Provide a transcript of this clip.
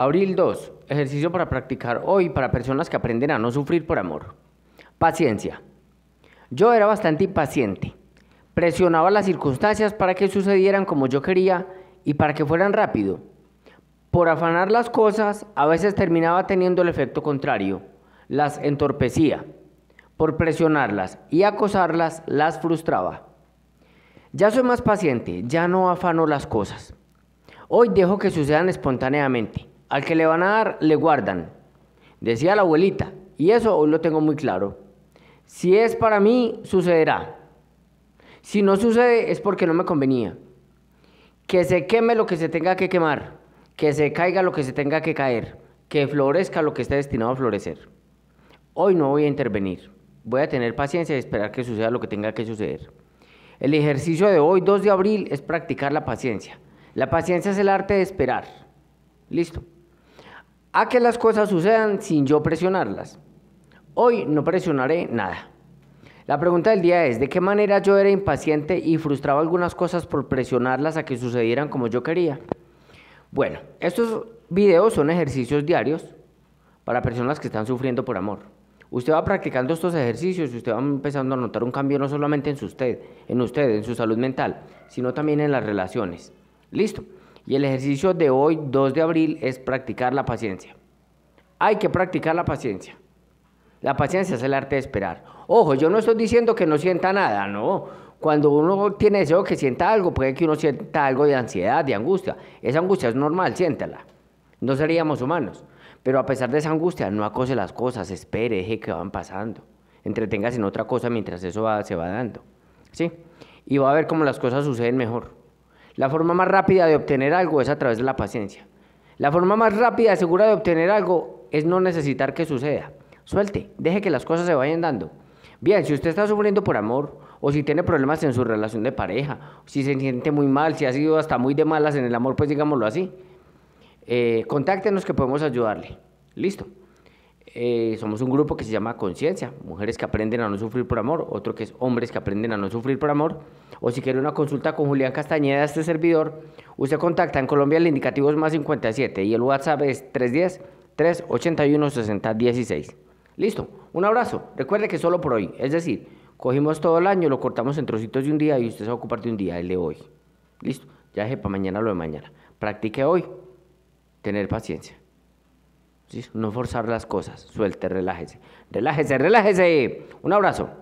Abril 2. Ejercicio para practicar hoy para personas que aprenden a no sufrir por amor. Paciencia. Yo era bastante impaciente. Presionaba las circunstancias para que sucedieran como yo quería y para que fueran rápido. Por afanar las cosas, a veces terminaba teniendo el efecto contrario. Las entorpecía. Por presionarlas y acosarlas, las frustraba. Ya soy más paciente, ya no afano las cosas. Hoy dejo que sucedan espontáneamente. Al que le van a dar, le guardan. Decía la abuelita. Y eso hoy lo tengo muy claro. Si es para mí, sucederá. Si no sucede, es porque no me convenía. Que se queme lo que se tenga que quemar. Que se caiga lo que se tenga que caer. Que florezca lo que está destinado a florecer. Hoy no voy a intervenir. Voy a tener paciencia y esperar que suceda lo que tenga que suceder. El ejercicio de hoy, 2 de abril, es practicar la paciencia. La paciencia es el arte de esperar. Listo a que las cosas sucedan sin yo presionarlas. Hoy no presionaré nada. La pregunta del día es, ¿de qué manera yo era impaciente y frustraba algunas cosas por presionarlas a que sucedieran como yo quería? Bueno, estos videos son ejercicios diarios para personas que están sufriendo por amor. Usted va practicando estos ejercicios y usted va empezando a notar un cambio no solamente en usted, en usted, en su salud mental, sino también en las relaciones. Listo. Y el ejercicio de hoy, 2 de abril, es practicar la paciencia. Hay que practicar la paciencia. La paciencia es el arte de esperar. Ojo, yo no estoy diciendo que no sienta nada, no. Cuando uno tiene deseo que sienta algo, puede que uno sienta algo de ansiedad, de angustia. Esa angustia es normal, siéntala. No seríamos humanos. Pero a pesar de esa angustia, no acose las cosas, espere, deje que van pasando. Entretengas en otra cosa mientras eso se va dando. ¿Sí? Y va a ver cómo las cosas suceden mejor. La forma más rápida de obtener algo es a través de la paciencia. La forma más rápida y segura de obtener algo es no necesitar que suceda. Suelte, deje que las cosas se vayan dando. Bien, si usted está sufriendo por amor, o si tiene problemas en su relación de pareja, si se siente muy mal, si ha sido hasta muy de malas en el amor, pues digámoslo así, eh, contáctenos que podemos ayudarle. Listo. Eh, somos un grupo que se llama Conciencia, mujeres que aprenden a no sufrir por amor, otro que es hombres que aprenden a no sufrir por amor, o si quiere una consulta con Julián Castañeda, este servidor, usted contacta en Colombia el indicativo es más 57 y el WhatsApp es 310-381-6016. Listo, un abrazo, recuerde que solo por hoy, es decir, cogimos todo el año, lo cortamos en trocitos de un día y usted se va a ocupar de un día, el de hoy. Listo, ya para mañana lo de mañana. Practique hoy, tener paciencia. No forzar las cosas. Suelte, relájese. Relájese, relájese. Un abrazo.